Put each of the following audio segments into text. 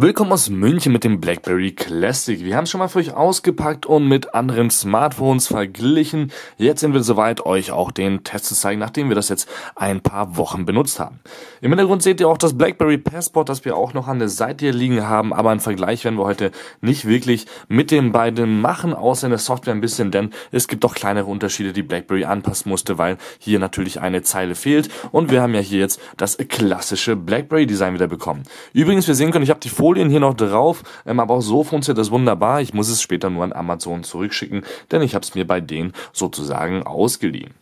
Willkommen aus München mit dem BlackBerry Classic. Wir haben es schon mal für euch ausgepackt und mit anderen Smartphones verglichen. Jetzt sind wir soweit, euch auch den Test zu zeigen, nachdem wir das jetzt ein paar Wochen benutzt haben. Im Hintergrund seht ihr auch das BlackBerry Passport, das wir auch noch an der Seite hier liegen haben, aber einen Vergleich werden wir heute nicht wirklich mit den beiden machen, außer in der Software ein bisschen, denn es gibt doch kleinere Unterschiede, die BlackBerry anpassen musste, weil hier natürlich eine Zeile fehlt und wir haben ja hier jetzt das klassische BlackBerry Design wieder bekommen. Übrigens, wir sehen können, ich habe die Fotos Folien hier noch drauf, ähm, aber auch so funktioniert das wunderbar. Ich muss es später nur an Amazon zurückschicken, denn ich habe es mir bei denen sozusagen ausgeliehen.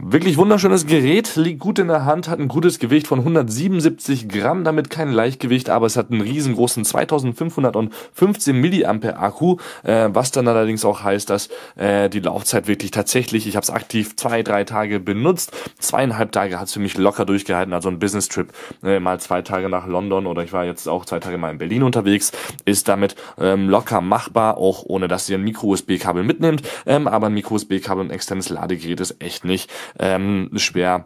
Wirklich wunderschönes Gerät, liegt gut in der Hand, hat ein gutes Gewicht von 177 Gramm, damit kein Leichtgewicht, aber es hat einen riesengroßen 2515 Milliampere Akku, äh, was dann allerdings auch heißt, dass äh, die Laufzeit wirklich tatsächlich, ich habe es aktiv zwei, drei Tage benutzt, zweieinhalb Tage hat's für mich locker durchgehalten, also ein Business-Trip, äh, mal zwei Tage nach London oder ich war jetzt auch zwei Tage mal in Berlin unterwegs, ist damit ähm, locker machbar, auch ohne dass ihr ein Micro-USB-Kabel mitnimmt, ähm, aber ein Micro-USB-Kabel und externes Ladegerät ist echt nicht ähm, schwer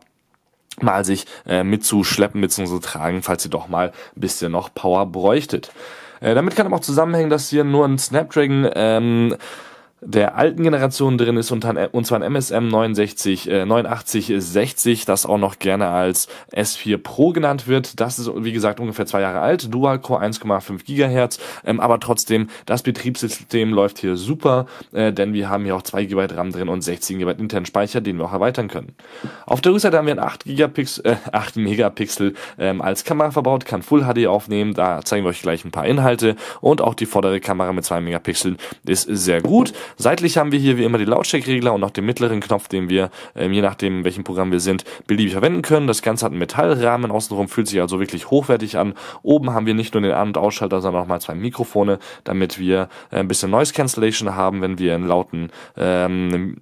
mal sich äh, mitzuschleppen bzw. tragen, falls ihr doch mal ein bisschen noch Power bräuchtet. Äh, damit kann aber auch zusammenhängen, dass ihr nur ein Snapdragon ähm, der alten Generation drin ist und, äh, und zwar ein MSM 69, äh, 89 60, äh, das auch noch gerne als S4 Pro genannt wird. Das ist, wie gesagt, ungefähr zwei Jahre alt, Dual-Core 1,5 Gigahertz, ähm, aber trotzdem, das Betriebssystem läuft hier super, äh, denn wir haben hier auch 2 GB RAM drin und 16 GB internen Speicher, den wir auch erweitern können. Auf der Rückseite haben wir ein 8, Gigapixel, äh, 8 Megapixel ähm, als Kamera verbaut, kann Full HD aufnehmen, da zeigen wir euch gleich ein paar Inhalte und auch die vordere Kamera mit 2 Megapixeln ist sehr gut. Seitlich haben wir hier wie immer die Lautstärkeregler und auch den mittleren Knopf, den wir, ähm, je nachdem welchem Programm wir sind, beliebig verwenden können. Das Ganze hat einen Metallrahmen außenrum, fühlt sich also wirklich hochwertig an. Oben haben wir nicht nur den An- und Ausschalter, sondern auch mal zwei Mikrofone, damit wir äh, ein bisschen Noise Cancellation haben, wenn wir einen lauten ähm,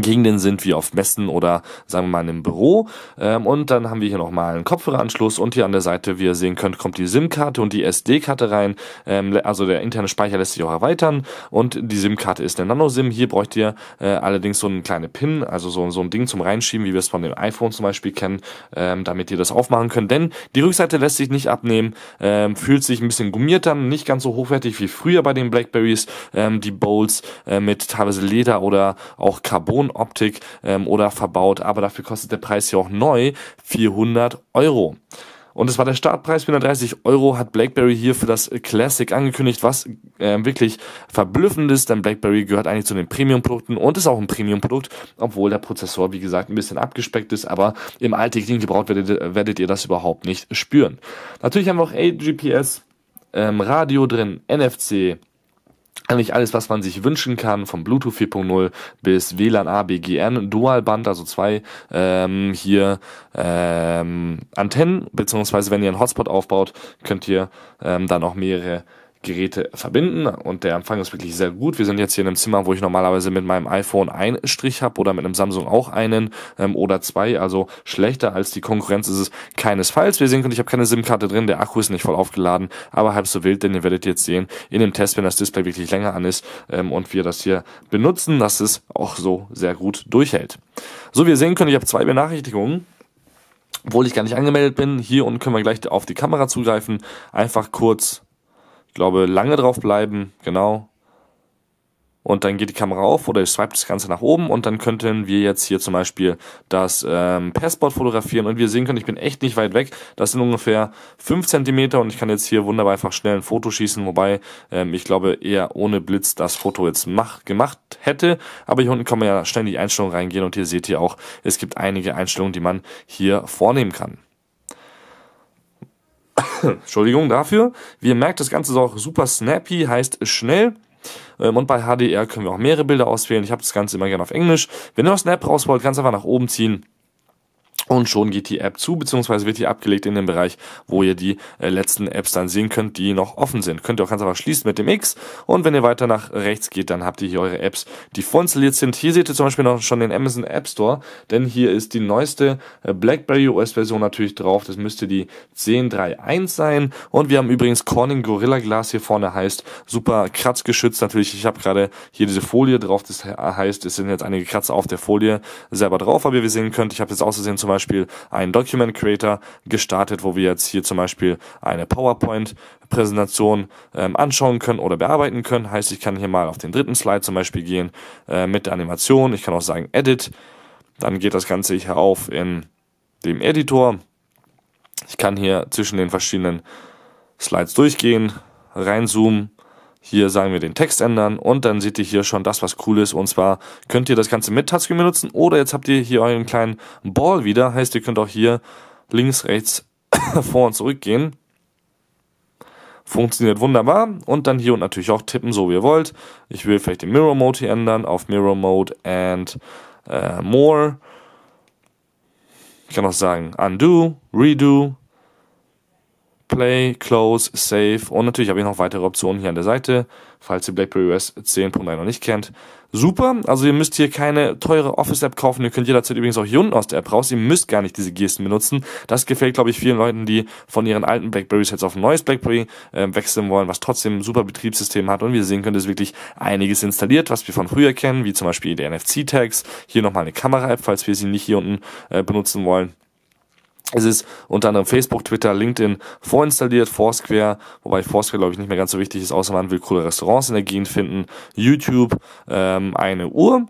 Gegenden sind wie auf Messen oder sagen wir mal in einem Büro. Ähm, und dann haben wir hier nochmal einen Kopfhöreranschluss und hier an der Seite, wie ihr sehen könnt, kommt die SIM-Karte und die SD-Karte rein. Ähm, also der interne Speicher lässt sich auch erweitern und die SIM-Karte ist eine Nano-SIM. Hier bräucht ihr äh, allerdings so eine kleine PIN, also so, so ein Ding zum Reinschieben, wie wir es von dem iPhone zum Beispiel kennen, ähm, damit ihr das aufmachen könnt. Denn die Rückseite lässt sich nicht abnehmen, ähm, fühlt sich ein bisschen gummiert an, nicht ganz so hochwertig wie früher bei den Blackberries, ähm, die Bowls äh, mit teilweise Leder oder auch Carbon hohen Optik ähm, oder verbaut, aber dafür kostet der Preis hier auch neu 400 Euro. Und es war der Startpreis, 430 Euro hat BlackBerry hier für das Classic angekündigt, was äh, wirklich verblüffend ist, denn BlackBerry gehört eigentlich zu den Premium-Produkten und ist auch ein Premium-Produkt, obwohl der Prozessor, wie gesagt, ein bisschen abgespeckt ist, aber im alltäglichen Gebrauch werdet, werdet ihr das überhaupt nicht spüren. Natürlich haben wir auch AGPS, ähm, Radio drin, NFC, eigentlich alles, was man sich wünschen kann, vom Bluetooth 4.0 bis WLAN A, BGN, Dualband, also zwei ähm, hier ähm, Antennen, beziehungsweise wenn ihr einen Hotspot aufbaut, könnt ihr ähm, dann auch mehrere Geräte verbinden und der Empfang ist wirklich sehr gut. Wir sind jetzt hier in einem Zimmer, wo ich normalerweise mit meinem iPhone einen Strich habe oder mit einem Samsung auch einen ähm, oder zwei. Also schlechter als die Konkurrenz ist es keinesfalls. Wir sehen können, ich habe keine SIM-Karte drin, der Akku ist nicht voll aufgeladen, aber halb so wild, denn ihr werdet jetzt sehen, in dem Test, wenn das Display wirklich länger an ist ähm, und wir das hier benutzen, dass es auch so sehr gut durchhält. So, wir sehen können, ich habe zwei Benachrichtigungen obwohl ich gar nicht angemeldet bin. Hier unten können wir gleich auf die Kamera zugreifen. Einfach kurz ich glaube, lange drauf bleiben, genau. Und dann geht die Kamera auf oder ich swipe das Ganze nach oben und dann könnten wir jetzt hier zum Beispiel das ähm, Passport fotografieren und wir sehen können, ich bin echt nicht weit weg. Das sind ungefähr fünf Zentimeter und ich kann jetzt hier wunderbar einfach schnell ein Foto schießen, wobei ähm, ich glaube eher ohne Blitz das Foto jetzt mach, gemacht hätte. Aber hier unten kann man ja schnell in die Einstellungen reingehen und hier seht ihr auch, es gibt einige Einstellungen, die man hier vornehmen kann. Entschuldigung dafür. Wie ihr merkt, das Ganze ist auch super snappy, heißt schnell. Ähm, und bei HDR können wir auch mehrere Bilder auswählen. Ich habe das Ganze immer gerne auf Englisch. Wenn ihr noch Snap raus wollt, ganz einfach nach oben ziehen und schon geht die App zu, beziehungsweise wird die abgelegt in den Bereich, wo ihr die äh, letzten Apps dann sehen könnt, die noch offen sind. Könnt ihr auch ganz einfach schließen mit dem X. Und wenn ihr weiter nach rechts geht, dann habt ihr hier eure Apps, die vorinstalliert sind. Hier seht ihr zum Beispiel noch schon den Amazon App Store, denn hier ist die neueste äh, BlackBerry OS Version natürlich drauf. Das müsste die 10.3.1 sein. Und wir haben übrigens Corning Gorilla Glass hier vorne heißt, super kratzgeschützt natürlich. Ich habe gerade hier diese Folie drauf, das heißt, es sind jetzt einige Kratzer auf der Folie selber drauf, aber wie ihr sehen könnt, ich habe jetzt auszusehen zum Beispiel Beispiel einen Document Creator gestartet, wo wir jetzt hier zum Beispiel eine PowerPoint Präsentation ähm, anschauen können oder bearbeiten können. Heißt, ich kann hier mal auf den dritten Slide zum Beispiel gehen äh, mit der Animation. Ich kann auch sagen Edit. Dann geht das Ganze hier auf in dem Editor. Ich kann hier zwischen den verschiedenen Slides durchgehen, reinzoomen hier sagen wir den Text ändern und dann seht ihr hier schon das, was cool ist. Und zwar könnt ihr das Ganze mit Touchscreen benutzen oder jetzt habt ihr hier euren kleinen Ball wieder. Heißt, ihr könnt auch hier links, rechts, vor und zurück gehen. Funktioniert wunderbar. Und dann hier und natürlich auch tippen, so wie ihr wollt. Ich will vielleicht den Mirror Mode hier ändern auf Mirror Mode and äh, More. Ich kann auch sagen Undo, Redo, Play, Close, Save und natürlich habe ich noch weitere Optionen hier an der Seite, falls ihr BlackBerry OS 10.9 noch nicht kennt. Super, also ihr müsst hier keine teure Office-App kaufen, ihr könnt jederzeit übrigens auch hier unten aus der App raus, ihr müsst gar nicht diese Gesten benutzen. Das gefällt, glaube ich, vielen Leuten, die von ihren alten BlackBerrys jetzt auf ein neues BlackBerry äh, wechseln wollen, was trotzdem ein super Betriebssystem hat und wie ihr sehen könnt, ist wirklich einiges installiert, was wir von früher kennen, wie zum Beispiel die NFC-Tags, hier nochmal eine Kamera-App, falls wir sie nicht hier unten äh, benutzen wollen es ist unter anderem Facebook, Twitter, LinkedIn vorinstalliert, Foursquare, wobei Foursquare, glaube ich, nicht mehr ganz so wichtig ist, außer man will coole Restaurants in der Gegend finden, YouTube, ähm, eine Uhr.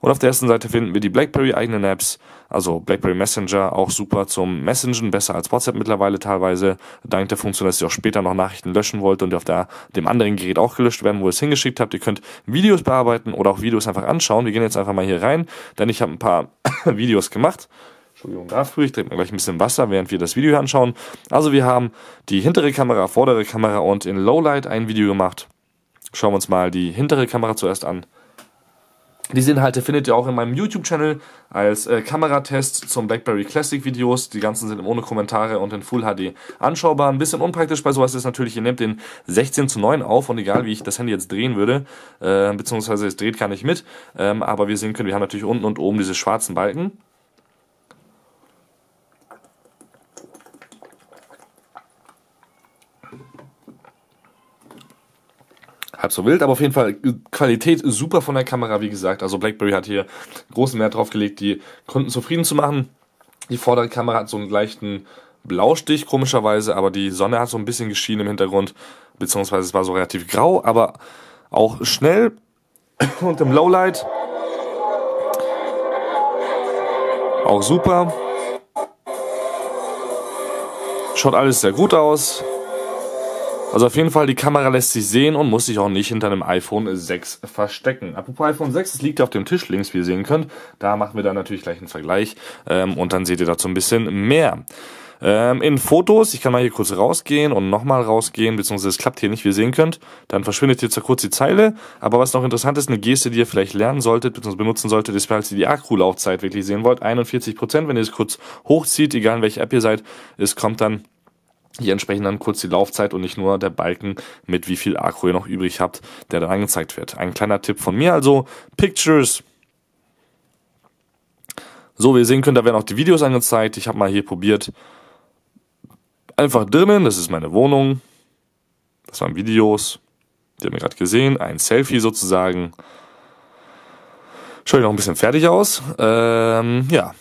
Und auf der ersten Seite finden wir die BlackBerry-eigenen Apps, also BlackBerry Messenger, auch super zum Messengern, besser als WhatsApp mittlerweile teilweise, dank der Funktion, dass ihr auch später noch Nachrichten löschen wollt und auf der, dem anderen Gerät auch gelöscht werden, wo ihr es hingeschickt habt. Ihr könnt Videos bearbeiten oder auch Videos einfach anschauen. Wir gehen jetzt einfach mal hier rein, denn ich habe ein paar Videos gemacht. Entschuldigung dafür, ich trinke mir gleich ein bisschen Wasser, während wir das Video hier anschauen. Also wir haben die hintere Kamera, vordere Kamera und in Lowlight ein Video gemacht. Schauen wir uns mal die hintere Kamera zuerst an. Diese Inhalte findet ihr auch in meinem YouTube-Channel als äh, Kameratests zum BlackBerry Classic Videos. Die ganzen sind ohne Kommentare und in Full HD anschaubar. Ein bisschen unpraktisch bei sowas ist natürlich, ihr nehmt den 16 zu 9 auf und egal wie ich das Handy jetzt drehen würde, äh, beziehungsweise es dreht gar nicht mit, ähm, aber wir sehen können, wir haben natürlich unten und oben diese schwarzen Balken. halb so wild, aber auf jeden Fall äh, Qualität super von der Kamera, wie gesagt. Also BlackBerry hat hier großen Wert drauf gelegt, die Kunden zufrieden zu machen. Die vordere Kamera hat so einen leichten Blaustich, komischerweise, aber die Sonne hat so ein bisschen geschienen im Hintergrund, beziehungsweise es war so relativ grau, aber auch schnell und im Lowlight. Auch super. Schaut alles sehr gut aus. Also auf jeden Fall, die Kamera lässt sich sehen und muss sich auch nicht hinter einem iPhone 6 verstecken. Apropos iPhone 6, es liegt ja auf dem Tisch links, wie ihr sehen könnt. Da machen wir dann natürlich gleich einen Vergleich ähm, und dann seht ihr dazu ein bisschen mehr. Ähm, in Fotos, ich kann mal hier kurz rausgehen und nochmal rausgehen, beziehungsweise es klappt hier nicht, wie ihr sehen könnt. Dann verschwindet hier zwar kurz die Zeile, aber was noch interessant ist, eine Geste, die ihr vielleicht lernen solltet, beziehungsweise benutzen solltet, ist, falls ihr die Akkulaufzeit wirklich sehen wollt, 41%, wenn ihr es kurz hochzieht, egal in welcher App ihr seid, es kommt dann hier entsprechend dann kurz die Laufzeit und nicht nur der Balken mit wie viel Akku ihr noch übrig habt, der dann angezeigt wird. Ein kleiner Tipp von mir also, Pictures. So, wie ihr sehen könnt, da werden auch die Videos angezeigt. Ich habe mal hier probiert, einfach drinnen, das ist meine Wohnung, das waren Videos, die haben wir gerade gesehen, ein Selfie sozusagen. Schau ich noch ein bisschen fertig aus. Ähm, ja,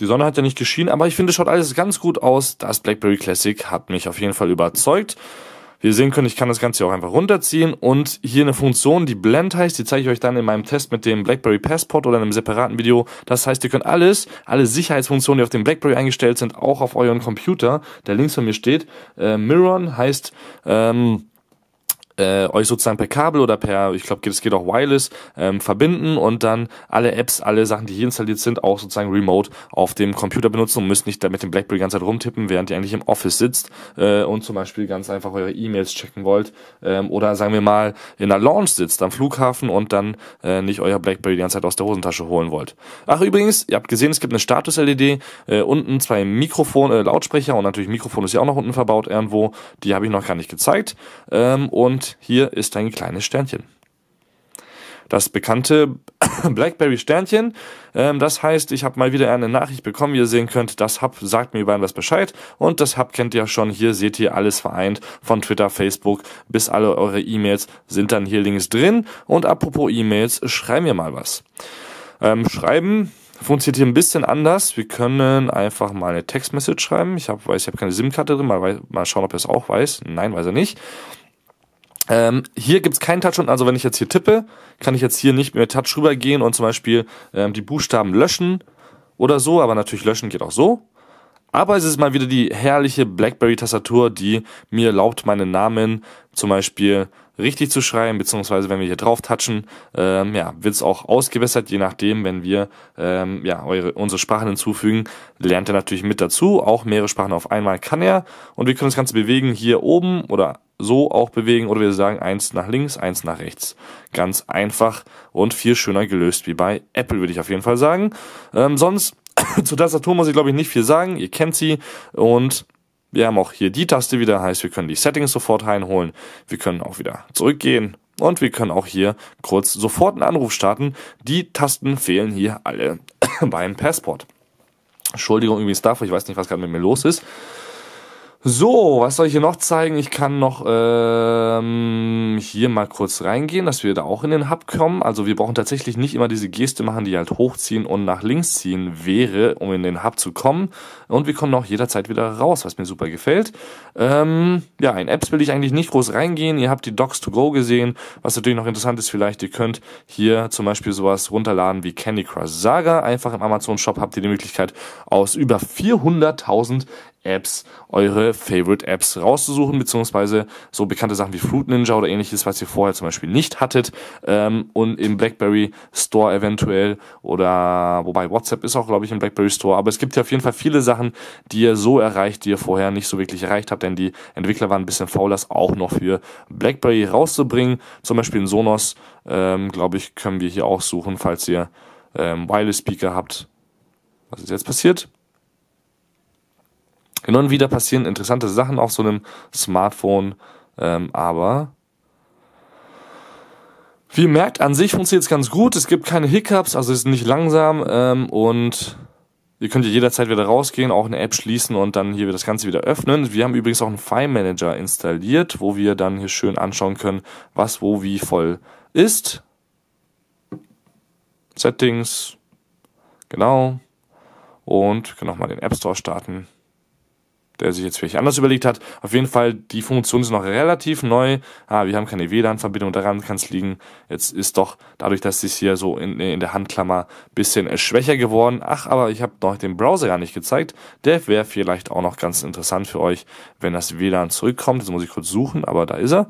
die Sonne hat ja nicht geschienen, aber ich finde, es schaut alles ganz gut aus. Das BlackBerry Classic hat mich auf jeden Fall überzeugt. Wie ihr sehen könnt, ich kann das Ganze auch einfach runterziehen und hier eine Funktion, die Blend heißt, die zeige ich euch dann in meinem Test mit dem BlackBerry Passport oder in einem separaten Video. Das heißt, ihr könnt alles, alle Sicherheitsfunktionen, die auf dem BlackBerry eingestellt sind, auch auf euren Computer, der links von mir steht, äh, Miron heißt, ähm, äh, euch sozusagen per Kabel oder per, ich glaube, es geht auch Wireless, ähm, verbinden und dann alle Apps, alle Sachen, die hier installiert sind, auch sozusagen remote auf dem Computer benutzen und müsst nicht da mit dem BlackBerry die ganze Zeit rumtippen, während ihr eigentlich im Office sitzt äh, und zum Beispiel ganz einfach eure E-Mails checken wollt ähm, oder sagen wir mal in der Lounge sitzt am Flughafen und dann äh, nicht euer BlackBerry die ganze Zeit aus der Hosentasche holen wollt. Ach übrigens, ihr habt gesehen, es gibt eine Status-LED, äh, unten zwei Mikrofon, äh, Lautsprecher und natürlich Mikrofon ist ja auch noch unten verbaut irgendwo, die habe ich noch gar nicht gezeigt ähm, und hier ist ein kleines Sternchen. Das bekannte BlackBerry Sternchen, ähm, das heißt, ich habe mal wieder eine Nachricht bekommen, wie ihr sehen könnt, das Hub sagt mir über was Bescheid und das Hub kennt ihr schon, hier seht ihr alles vereint von Twitter, Facebook bis alle eure E-Mails sind dann hier links drin und apropos E-Mails, schreiben wir mal was. Ähm, schreiben funktioniert hier ein bisschen anders. Wir können einfach mal eine Textmessage schreiben. Ich hab, weiß, ich habe keine SIM-Karte drin. Mal, mal schauen, ob er es auch weiß. Nein, weiß er nicht. Ähm, hier gibt's keinen Touch-Unten, also wenn ich jetzt hier tippe, kann ich jetzt hier nicht mehr Touch rübergehen und zum Beispiel ähm, die Buchstaben löschen oder so, aber natürlich löschen geht auch so. Aber es ist mal wieder die herrliche BlackBerry-Tastatur, die mir erlaubt, meinen Namen zum Beispiel richtig zu schreiben, beziehungsweise wenn wir hier drauf touchen, ähm, ja, wird es auch ausgebessert, je nachdem, wenn wir ähm, ja, eure, unsere Sprachen hinzufügen, lernt er natürlich mit dazu. Auch mehrere Sprachen auf einmal kann er. Und wir können das Ganze bewegen hier oben oder so auch bewegen oder wir sagen eins nach links, eins nach rechts. Ganz einfach und viel schöner gelöst wie bei Apple, würde ich auf jeden Fall sagen. Ähm, sonst Zu Tastatur muss ich glaube ich nicht viel sagen. Ihr kennt sie und wir haben auch hier die Taste wieder, heißt wir können die Settings sofort reinholen. Wir können auch wieder zurückgehen und wir können auch hier kurz sofort einen Anruf starten. Die Tasten fehlen hier alle beim Passport. Entschuldigung übrigens dafür, ich weiß nicht, was gerade mit mir los ist. So, was soll ich hier noch zeigen? Ich kann noch ähm, hier mal kurz reingehen, dass wir da auch in den Hub kommen. Also wir brauchen tatsächlich nicht immer diese Geste machen, die halt hochziehen und nach links ziehen wäre, um in den Hub zu kommen. Und wir kommen auch jederzeit wieder raus, was mir super gefällt. Ähm, ja, in Apps will ich eigentlich nicht groß reingehen. Ihr habt die Docs to go gesehen. Was natürlich noch interessant ist vielleicht, ihr könnt hier zum Beispiel sowas runterladen wie Candy Crush Saga. Einfach im Amazon Shop habt ihr die Möglichkeit, aus über 400.000 Apps, eure Favorite Apps rauszusuchen, beziehungsweise so bekannte Sachen wie Fruit Ninja oder ähnliches, was ihr vorher zum Beispiel nicht hattet ähm, und im BlackBerry Store eventuell oder wobei WhatsApp ist auch, glaube ich, im BlackBerry Store, aber es gibt ja auf jeden Fall viele Sachen, die ihr so erreicht, die ihr vorher nicht so wirklich erreicht habt, denn die Entwickler waren ein bisschen faul, das auch noch für BlackBerry rauszubringen, zum Beispiel in Sonos, ähm, glaube ich, können wir hier auch suchen, falls ihr ähm, Wireless Speaker habt, was ist jetzt passiert? Hin und wieder passieren interessante Sachen auf so einem Smartphone, ähm, aber wie ihr merkt, an sich funktioniert es ganz gut. Es gibt keine Hiccups, also es ist nicht langsam ähm, und ihr könnt ja jederzeit wieder rausgehen, auch eine App schließen und dann hier das Ganze wieder öffnen. Wir haben übrigens auch einen File Manager installiert, wo wir dann hier schön anschauen können, was wo wie voll ist. Settings, genau. Und können auch mal den App Store starten der sich jetzt vielleicht anders überlegt hat. Auf jeden Fall, die Funktion ist noch relativ neu. Ah, wir haben keine WLAN-Verbindung, daran kann es liegen. Jetzt ist doch dadurch, dass dies hier so in, in der Handklammer bisschen schwächer geworden. Ach, aber ich habe noch den Browser gar nicht gezeigt. Der wäre vielleicht auch noch ganz interessant für euch, wenn das WLAN zurückkommt. Jetzt muss ich kurz suchen, aber da ist er.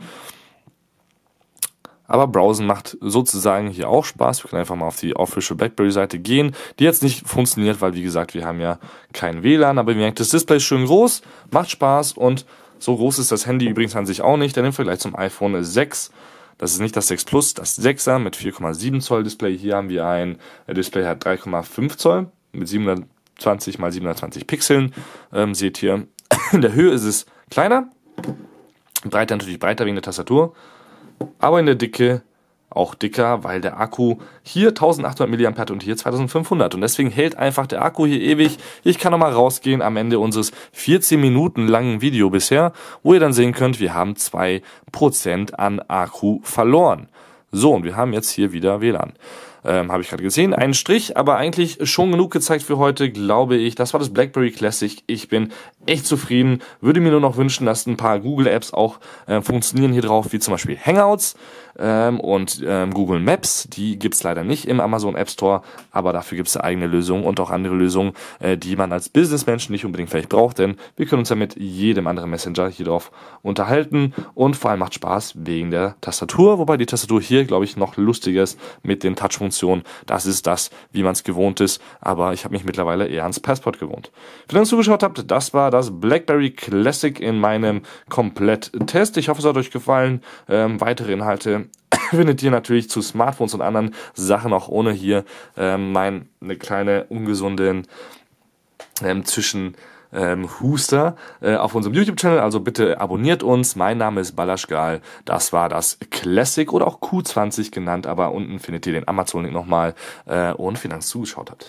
Aber Browsen macht sozusagen hier auch Spaß. Wir können einfach mal auf die Official BlackBerry Seite gehen, die jetzt nicht funktioniert, weil wie gesagt, wir haben ja kein WLAN, aber ihr merkt, das Display ist schön groß, macht Spaß und so groß ist das Handy übrigens an sich auch nicht, denn im Vergleich zum iPhone 6 das ist nicht das 6 Plus, das 6er mit 4,7 Zoll Display. Hier haben wir ein äh, Display hat 3,5 Zoll mit 720 mal 720 Pixeln. Ähm, seht hier, in der Höhe ist es kleiner, breiter natürlich breiter wegen der Tastatur aber in der Dicke auch dicker, weil der Akku hier 1800 mAh und hier 2500 und deswegen hält einfach der Akku hier ewig. Ich kann nochmal rausgehen am Ende unseres 14 Minuten langen Video bisher, wo ihr dann sehen könnt, wir haben 2% an Akku verloren. So, und wir haben jetzt hier wieder WLAN. Ähm, Habe ich gerade gesehen. Ein Strich, aber eigentlich schon genug gezeigt für heute, glaube ich. Das war das BlackBerry Classic. Ich bin echt zufrieden. Würde mir nur noch wünschen, dass ein paar Google-Apps auch äh, funktionieren hier drauf, wie zum Beispiel Hangouts ähm, und ähm, Google Maps. Die gibt's leider nicht im Amazon App Store, aber dafür gibt's eigene Lösungen und auch andere Lösungen, äh, die man als Businessmensch nicht unbedingt vielleicht braucht, denn wir können uns ja mit jedem anderen Messenger hier drauf unterhalten und vor allem macht Spaß wegen der Tastatur, wobei die Tastatur hier, glaube ich, noch lustiger ist mit den Touchfunktionen Funktion. Das ist das, wie man es gewohnt ist. Aber ich habe mich mittlerweile eher ans Passport gewohnt. Wenn ihr zugeschaut habt, das war das BlackBerry Classic in meinem Komplett-Test. Ich hoffe, es hat euch gefallen. Ähm, weitere Inhalte findet ihr natürlich zu Smartphones und anderen Sachen, auch ohne hier ähm, mein, kleine ungesunden ähm, Zwischen- ähm, Huster äh, auf unserem YouTube-Channel. Also bitte abonniert uns. Mein Name ist Balasch Das war das Classic oder auch Q20 genannt, aber unten findet ihr den Amazon-Link nochmal äh, und vielen Dank, dass ihr zugeschaut habt.